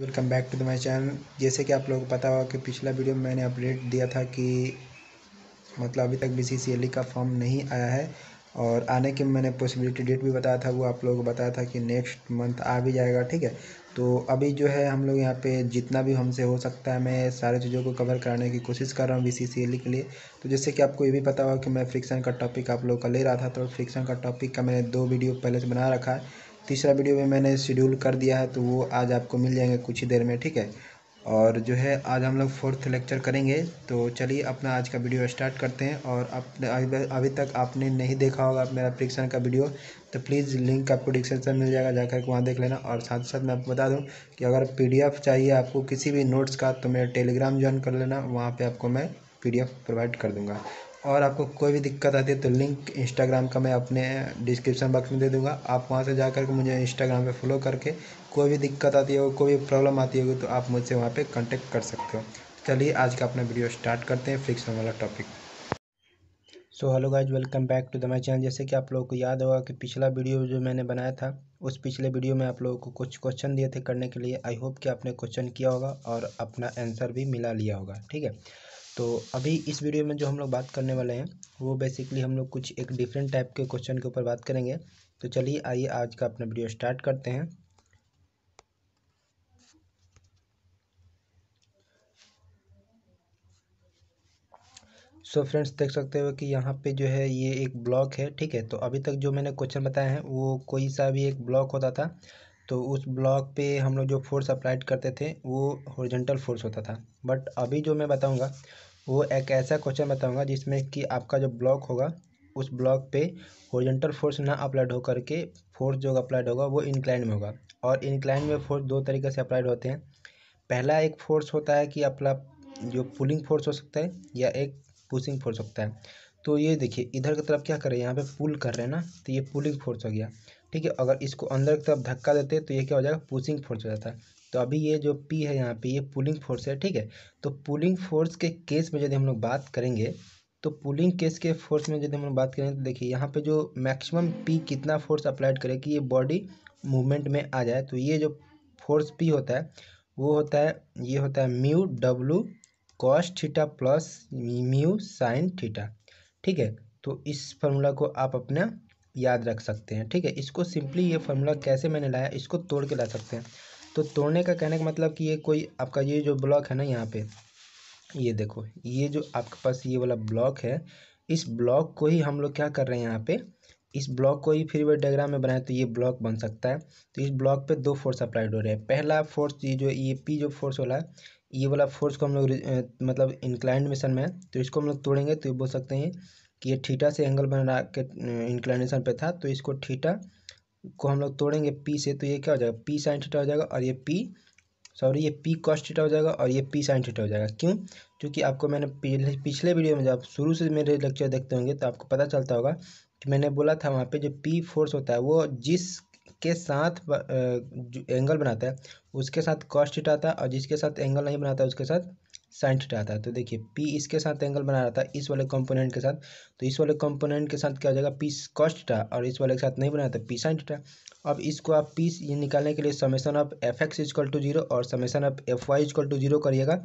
welcome back to the my channel जैसे कि आप लोगों को पता होगा कि पिछला वीडियो में मैंने अपडेट दिया था कि मतलब अभी तक बी सी सी एल का फॉर्म नहीं आया है और आने की मैंने पॉसिबिलिटी डेट भी बताया था वो आप लोगों को बताया था कि नेक्स्ट मंथ आ भी जाएगा ठीक है तो अभी जो है हम लोग यहाँ पे जितना भी हमसे हो सकता है मैं सारे चीज़ों को कवर कराने की कोशिश कर रहा हूँ बी e के लिए तो जैसे कि आपको ये भी पता होगा कि मैं फ्रिक्शन का टॉपिक आप लोग का ले रहा था तो फ्रिक्शन का टॉपिक का मैंने दो वीडियो पहले से बना रखा है तीसरा वीडियो भी मैंने शेड्यूल कर दिया है तो वो आज आपको मिल जाएंगे कुछ ही देर में ठीक है और जो है आज हम लोग फोर्थ लेक्चर करेंगे तो चलिए अपना आज का वीडियो स्टार्ट करते हैं और अपने अभी तक आपने नहीं देखा होगा मेरा प्रिक्शन का वीडियो तो प्लीज़ लिंक आपको डिस्क्रिप्शन मिल जाएगा जाकर के वहाँ देख लेना और साथ ही साथ मैं आपको बता दूं कि अगर पीडीएफ चाहिए आपको किसी भी नोट्स का तो मेरा टेलीग्राम ज्वाइन कर लेना वहाँ पर आपको मैं पी प्रोवाइड कर दूँगा और आपको कोई भी दिक्कत आती है तो लिंक इंस्टाग्राम का मैं अपने डिस्क्रिप्शन बॉक्स में दे दूंगा आप वहाँ से जा करके मुझे इंस्टाग्राम पे फॉलो करके कोई भी दिक्कत आती होगी कोई भी प्रॉब्लम आती होगी तो आप मुझसे वहाँ पे कांटेक्ट कर सकते हो चलिए आज का अपना वीडियो स्टार्ट करते हैं फ्रिक्शन वाला topic so hello guys welcome back to the my channel जैसे कि आप लोगों को याद होगा कि पिछला वीडियो जो मैंने बनाया था उस पिछले वीडियो में आप लोगों को कुछ क्वेश्चन दिए थे करने के लिए आई होप कि आपने क्वेश्चन किया होगा और अपना आंसर भी मिला लिया होगा ठीक है तो अभी इस वीडियो में जो हम लोग बात करने वाले हैं वो बेसिकली हम लोग कुछ एक डिफरेंट टाइप के क्वेश्चन के ऊपर बात करेंगे तो चलिए आइए आज का अपना वीडियो स्टार्ट करते हैं सो so फ्रेंड्स देख सकते हो कि यहाँ पे जो है ये एक ब्लॉक है ठीक है तो अभी तक जो मैंने क्वेश्चन बताए है वो कोई सा भी एक ब्लॉक होता था तो उस ब्लॉक पे हम लोग जो फ़ोर्स अप्लाइड करते थे वो हॉरिजॉन्टल फ़ोर्स होता था बट अभी जो मैं बताऊँगा वो एक ऐसा क्वेश्चन बताऊँगा जिसमें कि आपका जो ब्लॉक होगा उस ब्लॉक पे हॉरिजॉन्टल फोर्स ना अप्लाइड होकर के फोर्स जो अप्लाइड होगा वो इंक्लाइन में होगा और इंक्लाइन में फोर्स दो तरीके से अप्लाइड होते हैं पहला एक फोर्स होता है कि अपना जो पुलिंग फोर्स हो सकता है या एक पुशिंग फोर्स होता है तो ये देखिए इधर की तरफ क्या कर रहे हैं यहाँ पे पुल कर रहे हैं ना तो ये पुलिंग फोर्स हो गया ठीक है अगर इसको अंदर की तरफ धक्का देते तो ये क्या हो जाएगा पुशिंग फोर्स हो जाता है तो अभी ये जो पी है यहाँ पे ये पुलिंग फोर्स है ठीक है तो पुलिंग फोर्स के केस में यदि हम लोग बात करेंगे तो पुलिंग केस के फोर्स में यदि हम लोग बात करें तो देखिए यहाँ पे जो मैक्सिमम पी कितना फोर्स अप्लाइड करे कि ये बॉडी मूवमेंट में आ जाए तो ये जो फोर्स पी होता है वो होता है ये होता है mu W cos theta plus mu sine theta ठीक है तो इस फॉर्मूला को आप अपना याद रख सकते हैं ठीक है इसको सिंपली ये फार्मूला कैसे मैंने लाया इसको तोड़ के ला सकते हैं तो तोड़ने का कहने का मतलब कि ये कोई आपका ये जो ब्लॉक है ना यहाँ पे ये देखो ये जो आपके पास ये वाला ब्लॉक है इस ब्लॉक को ही हम लोग क्या कर रहे हैं यहाँ पे इस ब्लॉक को ही फिर वह डायग्राम में बनाए तो ये ब्लॉक बन सकता है तो इस ब्लॉक पर दो फोर्स अप्लाइड हो रहे हैं पहला फोर्स ये जो ये पी जो फोर्स वाला है ये वाला फोर्स को हम लोग मतलब इंक्लाइंड मिशन में है तो इसको हम लोग तोड़ेंगे तो ये बोल सकते हैं कि ये थीटा से एंगल बना के इंक्लाइनेशन पे था तो इसको थीटा को हम लोग तोड़ेंगे पी से तो ये क्या हो जाएगा पी साइन थीटा हो जाएगा और ये पी सॉरी ये पी कॉस थीटा हो जाएगा और ये पी साइन थीटा हो जाएगा क्यों क्योंकि आपको मैंने पिछले वीडियो में जब आप शुरू से मेरे लेक्चर देखते होंगे तो आपको पता चलता होगा कि मैंने बोला था वहाँ पर जो पी फोर्स होता है वो जिस के साथ जो एंगल बनाता है उसके साथ कॉस्ट थीटा आता है और जिसके साथ एंगल नहीं बनाता है उसके साथ साइन थीटा आता है तो देखिए पी इसके साथ एंगल बना रहा था इस वाले कंपोनेंट के साथ तो इस वाले कंपोनेंट के साथ क्या हो जाएगा पी कॉस्ट था और इस वाले के साथ नहीं बनाया था पी साइन थीटा अब इसको आप पी ये निकालने के लिए summation of F X is equal to zero और summation of F Y is equal to zero करिएगा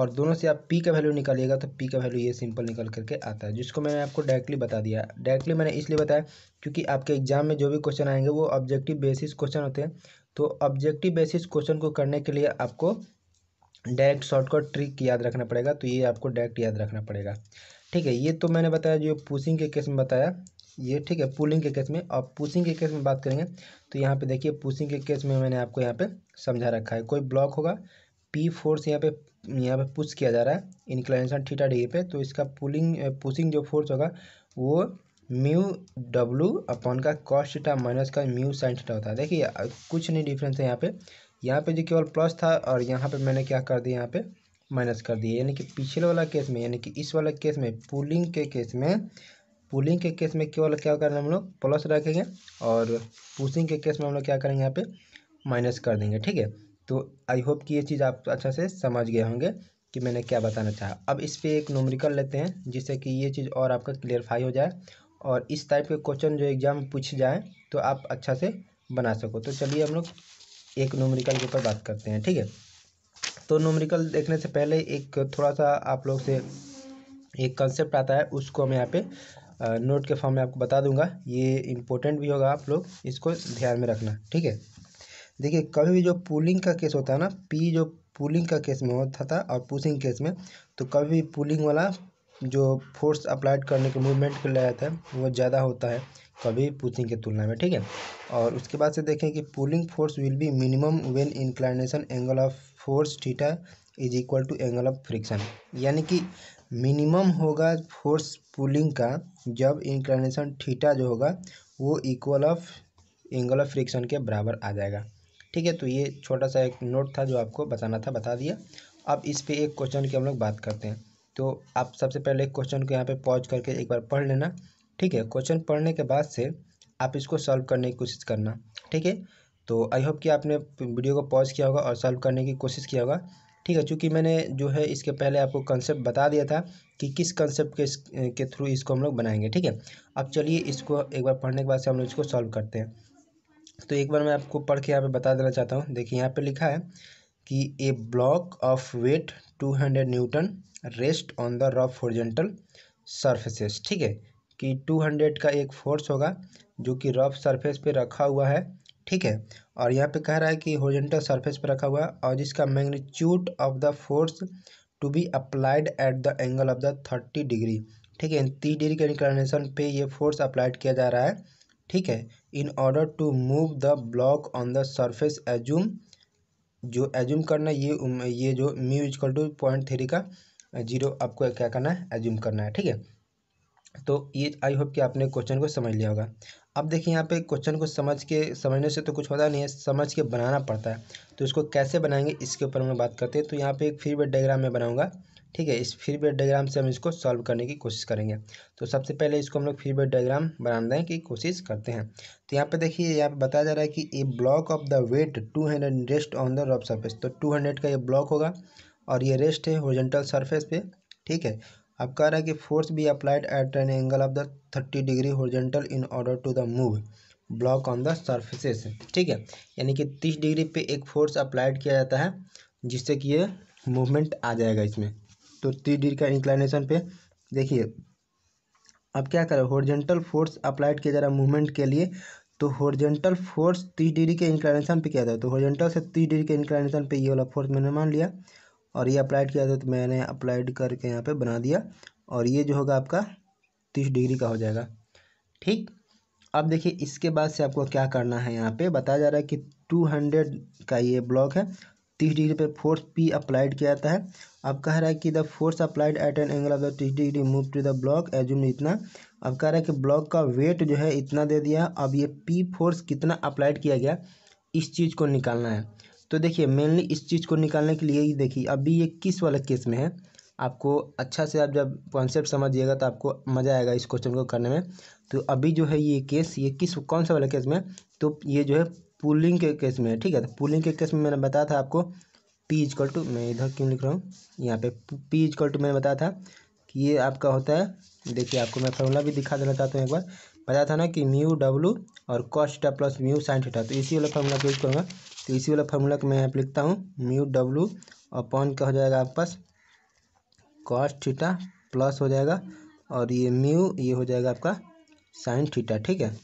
और दोनों से आप पी का वैल्यू निकालिएगा तो पी का वैल्यू ये सिंपल निकल करके आता है जिसको मैंने आपको डायरेक्टली बता दिया डायरेक्टली मैंने इसलिए बताया क्योंकि आपके एग्जाम में जो भी क्वेश्चन आएंगे वो ऑब्जेक्टिव बेसिस क्वेश्चन होते हैं तो ऑब्जेक्टिव बेसिस क्वेश्चन को करने के लिए आपको डायरेक्ट शॉर्टकट ट्रिक याद रखना पड़ेगा तो ये आपको डायरेक्ट याद रखना पड़ेगा ठीक है ये तो मैंने बताया जो पुशिंग के केस में बताया ये ठीक है पुलिंग के केस में अब पुशिंग के केस में बात करेंगे तो यहाँ पे देखिए पुशिंग के केस में मैंने आपको यहाँ पे समझा रखा है कोई ब्लॉक होगा पी फोर्स यहाँ पे यहाँ पे पुश किया जा रहा है इंक्लाइनेशन थीटा डिग्री पे तो इसका पुलिंग पुशिंग जो फोर्स होगा वो म्यू डब्लू अपॉन का कॉस्टा माइनस का म्यू साइन थीटा होता है देखिए कुछ नहीं डिफरेंस है यहाँ पे यहाँ पे जो केवल प्लस था और यहाँ पे मैंने क्या कर दिया यहाँ पे माइनस कर दिया यानी कि पिछले वाला केस में यानी कि इस वाला केस में पुलिंग के केस में पुलिंग के केस में केवल क्या करना हम लोग प्लस रखेंगे और पुशिंग के केस में हम लोग क्या करेंगे यहाँ पे माइनस कर देंगे ठीक है तो आई होप कि ये चीज़ आप अच्छा से समझ गए होंगे कि मैंने क्या बताना चाहा अब इस पर एक नोमरिकल लेते हैं जिससे कि ये चीज़ और आपका क्लियरफाई हो जाए और इस टाइप के क्वेश्चन जो एग्ज़ाम में जाए तो आप अच्छा से बना सको तो चलिए हम लोग एक नोमरिकल के ऊपर बात करते हैं ठीक है तो नोमरिकल देखने से पहले एक थोड़ा सा आप लोग से एक कंसेप्ट आता है उसको मैं यहाँ पे नोट के फॉर्म में आपको बता दूंगा ये इम्पोर्टेंट भी होगा आप लोग इसको ध्यान में रखना ठीक है देखिए कभी भी जो पुलिंग का केस होता है ना पी जो पुलिंग का केस में होता था और पुशिंग केस में तो कभी भी पुलिंग वाला जो फोर्स अप्लाइड करने के मूवमेंट के लिए जाता है वो ज़्यादा होता है कभी पूछने के तुलना में ठीक है और उसके बाद से देखें कि pulling force will be minimum when inclination angle of force theta is equal to angle of friction यानी कि मिनिमम होगा फोर्स पुलिंग का जब इंक्लाइनेशन थीटा जो होगा वो equal of angle of friction के बराबर आ जाएगा ठीक है तो ये छोटा सा एक नोट था जो आपको बताना था बता दिया अब इस पर एक क्वेश्चन की हम लोग बात करते हैं तो आप सबसे पहले एक क्वेश्चन को यहाँ पे पॉज करके एक बार पढ़ लेना ठीक है क्वेश्चन पढ़ने के बाद से आप इसको सॉल्व करने की कोशिश करना ठीक है तो आई होप कि आपने वीडियो को पॉज किया होगा और सॉल्व करने की कोशिश किया होगा ठीक है चूँकि मैंने जो है इसके पहले आपको कंसेप्ट बता दिया था कि किस कंसेप्ट के के थ्रू इसको हम लोग बनाएंगे ठीक है अब चलिए इसको एक बार पढ़ने के बाद से हम लोग इसको सॉल्व करते हैं तो एक बार मैं आपको पढ़ के यहाँ पे बता देना चाहता हूँ देखिए यहाँ पे लिखा है कि a block of weight hundred newton rest on the rough horizontal surfaces ठीक है कि 200 का एक फोर्स होगा जो कि रफ सरफेस पे रखा हुआ है ठीक है और यहाँ पे कह रहा है कि होजेंटल सरफेस पे रखा हुआ है और जिसका magnitude of the force to be applied at the angle of the thirty degree ठीक है तीस डिग्री के इंक्लिनेशन पे ये फोर्स अप्लाइड किया जा रहा है ठीक है in order to move the block on the surface assume जो एज्यूम करना ये ये जो mu is equal to point three का जीरो आपको क्या करना है एज्यूम करना है ठीक है तो ये आई होप कि आपने क्वेश्चन को समझ लिया होगा अब देखिए यहाँ पे क्वेश्चन को समझ के समझने से तो कुछ होता नहीं है समझ के बनाना पड़ता है तो इसको कैसे बनाएंगे इसके ऊपर हम बात करते हैं तो यहाँ पे एक फ्री वेट डायग्राम में बनाऊंगा ठीक है इस फ्री वेट डायग्राम से हम इसको सॉल्व करने की कोशिश करेंगे तो सबसे पहले इसको हम लोग फ्री वेट डायग्राम बनाने की कोशिश करते हैं तो यहाँ पर देखिए यहाँ पर बताया जा रहा है कि a block of the weight two hundred rest on the rough surface तो टू हंड्रेड का ये ब्लॉक होगा और ये रेस्ट है होजेंटल सर्फेस पे ठीक है अब कह रहा है कि force be applied at an angle of the thirty degree horizontal in order to the move block on the surfaces ठीक है यानी कि तीस डिग्री पे एक फोर्स अप्लाइड किया जाता है जिससे कि ये मूवमेंट आ जाएगा इसमें तो तीस डिग्री का इंक्लाइनेशन पे देखिए अब क्या करें होरिजेंटल फोर्स अप्लाइड किया जा रहा है मूवमेंट के लिए तो होरिजेंटल फोर्स तीस डिग्री के इंक्लाइनेशन पे किया जाता है तो होरिजेंटल से तीस डिग्री के इंक्लाइनेशन पे ये वाला फोर्स मैंने मान लिया और ये अप्लाइड किया था तो मैंने अप्लाइड करके यहाँ पे बना दिया और ये जो होगा आपका तीस डिग्री का हो जाएगा ठीक अब देखिए इसके बाद से आपको क्या करना है यहाँ पे बताया जा रहा है कि टू हंड्रेड का ये ब्लॉक है तीस डिग्री पे फोर्स पी अप्लाइड किया जाता है अब कह रहा है कि the force applied at an angle of the तीस degree move to the block assume इतना अब कह रहा है कि ब्लॉक का वेट जो है इतना दे दिया अब ये पी फोर्स कितना अप्लाइड किया गया इस चीज़ को निकालना है तो देखिए मेनली इस चीज़ को निकालने के लिए ही देखिए अभी ये किस वाला केस में है आपको अच्छा से आप जब कॉन्सेप्ट समझिएगा तो आपको मज़ा आएगा इस क्वेश्चन को करने में तो अभी जो है ये केस ये किस कौन सा वाला केस में तो ये जो है पुलिंग के केस में है ठीक है तो पुलिंग के केस में मैंने बताया था आपको पी इजकल टू मैं इधर क्यों लिख रहा हूँ यहाँ पे पी इजकल टू मैंने बताया था कि ये आपका होता है देखिए आपको मैं फॉर्मूला भी दिखा देना चाहता हूँ एक बार बताया था ना कि म्यू डब्लू और cos theta plus mu sine theta तो इसी वाला फार्मूला का यूज करूँगा तो इसी वाला फार्मूला का मैं यहाँ पर लिखता हूँ म्यू डब्लू पॉन का हो जाएगा आपके पास कॉस थीटा प्लस हो जाएगा और ये म्यू ये हो जाएगा आपका साइन थीटा ठीक है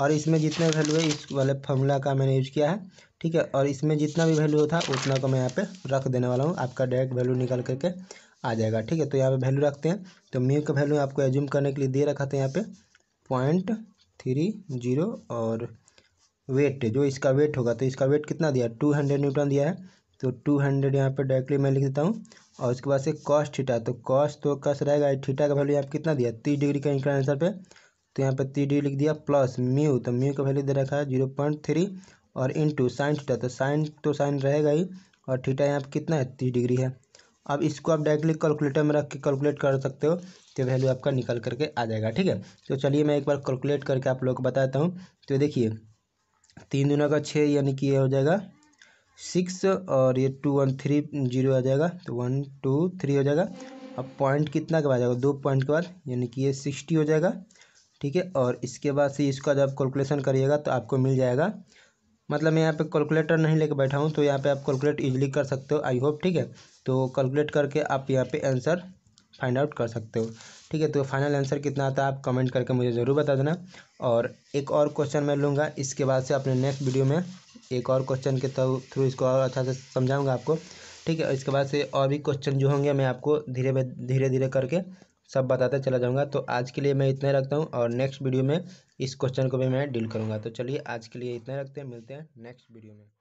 और इसमें जितना वैल्यू है इस वाले फार्मूला का मैंने यूज किया है ठीक है और इसमें जितना भी वैल्यू था उतना को मैं यहाँ पे रख देने वाला हूँ आपका डायरेक्ट वैल्यू निकाल करके आ जाएगा ठीक है तो यहाँ पे वैल्यू रखते हैं तो म्यू का वैल्यू आपको एज्यूम करने के लिए दे रखा था यहाँ पे पॉइंट थ्री जीरो और वेट जो इसका वेट होगा तो इसका वेट कितना दिया टू हंड्रेड न्यूटन दिया है तो टू हंड्रेड यहाँ पर डायरेक्टली मैं लिख देता हूँ और उसके बाद से कॉस्ट ठीठा तो कॉस्ट तो कस रहेगा ठीटा का वैल्यू यहाँ कितना दिया तीस डिग्री का इनका आंसर पर तो यहाँ पर तीस डिग्री लिख दिया प्लस म्यू तो म्यू का वैल्यू दे रखा है जीरो पॉइंट थ्री और इंटू साइन ठीठा तो साइन तो साइन रहेगा ही और ठीटा यहाँ पर कितना है तीस डिग्री है अब इसको आप डायरेक्टली कैलकुलेटर में रख के कैलकुलेट कर सकते हो तो वैल्यू आपका निकल करके आ जाएगा ठीक है तो चलिए मैं एक बार कैलकुलेट करके आप लोग को बताता हूँ तो देखिए तीन दिनों का छः यानी कि ये हो जाएगा सिक्स और ये टू वन थ्री जीरो आ जाएगा तो वन टू थ्री हो जाएगा अब पॉइंट कितना के बाद जाएगा दो पॉइंट के बाद यानी कि ये सिक्सटी हो जाएगा ठीक है और इसके बाद से इसका जब कैलकुलेशन करिएगा तो आपको मिल जाएगा मतलब मैं यहाँ पे कैलकुलेटर नहीं लेके बैठा हूँ तो यहाँ पे आप कैलकुलेट इजीली कर सकते हो आई होप ठीक है तो कैलकुलेट करके आप यहाँ पे आंसर फाइंड आउट कर सकते हो ठीक है तो फाइनल आंसर कितना आता है आप कमेंट करके मुझे ज़रूर बता देना और एक और क्वेश्चन मैं लूँगा इसके बाद से अपने नेक्स्ट वीडियो में एक और क्वेश्चन के थ्रू इसको और अच्छा से समझाऊँगा आपको ठीक है इसके बाद से और भी क्वेश्चन जो होंगे मैं आपको धीरे धीरे धीरे करके सब बताते चला जाऊँगा तो आज के लिए मैं इतना रखता हूँ और नेक्स्ट वीडियो में इस क्वेश्चन को भी मैं डील करूँगा तो चलिए आज के लिए इतना रखते हैं मिलते हैं नेक्स्ट वीडियो में